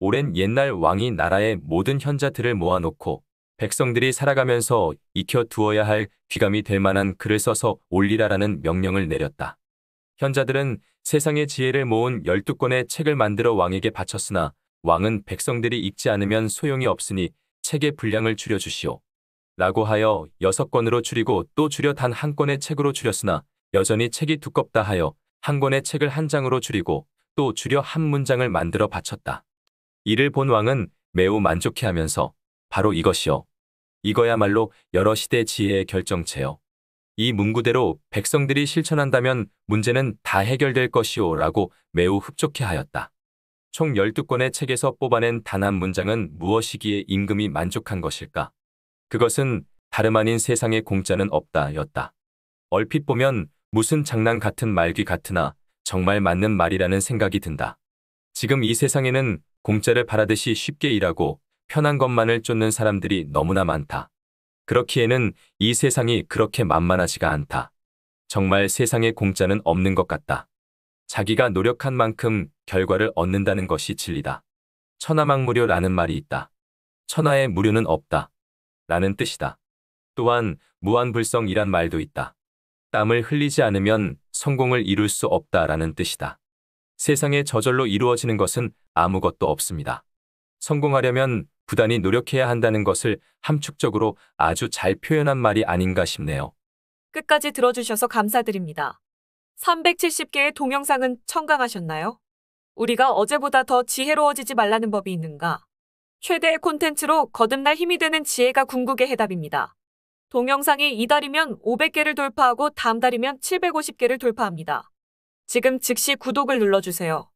오랜 옛날 왕이 나라의 모든 현자들을 모아놓고 백성들이 살아가면서 익혀 두어야 할 귀감이 될 만한 글을 써서 올리라라는 명령을 내렸다. 현자들은 세상의 지혜를 모은 12권의 책을 만들어 왕에게 바쳤으나 왕은 백성들이 읽지 않으면 소용이 없으니 책의 분량을 줄여주시오. 라고 하여 6권으로 줄이고 또 줄여 단 한 권의 책으로 줄였으나 여전히 책이 두껍다 하여 한 권의 책을 한 장으로 줄이고 또 줄여 한 문장을 만들어 바쳤다. 이를 본 왕은 매우 만족해하면서 바로 이것이요. 이거야말로 여러 시대 지혜의 결정체요. 이 문구대로 백성들이 실천한다면 문제는 다 해결될 것이오 라고 매우 흡족해하였다. 총 12권의 책에서 뽑아낸 단 한 문장은 무엇이기에 임금이 만족한 것일까? 그것은 다름 아닌 세상에 공짜는 없다 였다. 얼핏 보면 무슨 장난 같은 말귀 같으나 정말 맞는 말이라는 생각이 든다. 지금 이 세상에는 공짜를 바라듯이 쉽게 일하고 편한 것만을 쫓는 사람들이 너무나 많다. 그렇기에는 이 세상이 그렇게 만만하지가 않다. 정말 세상에 공짜는 없는 것 같다. 자기가 노력한 만큼 결과를 얻는다는 것이 진리다. 천하망무료라는 말이 있다. 천하에 무료는 없다. 라는 뜻이다. 또한 무한불성이란 말도 있다. 땀을 흘리지 않으면 성공을 이룰 수 없다라는 뜻이다. 세상에 저절로 이루어지는 것은 아무것도 없습니다. 성공하려면 부단히 노력해야 한다는 것을 함축적으로 아주 잘 표현한 말이 아닌가 싶네요. 끝까지 들어주셔서 감사드립니다. 370개의 동영상은 청강하셨나요? 우리가 어제보다 더 지혜로워지지 말라는 법이 있는가? 최대의 콘텐츠로 거듭날 힘이 되는 지혜가 궁극의 해답입니다. 동영상이 이달이면 500개를 돌파하고 다음 달이면 750개를 돌파합니다. 지금 즉시 구독을 눌러주세요.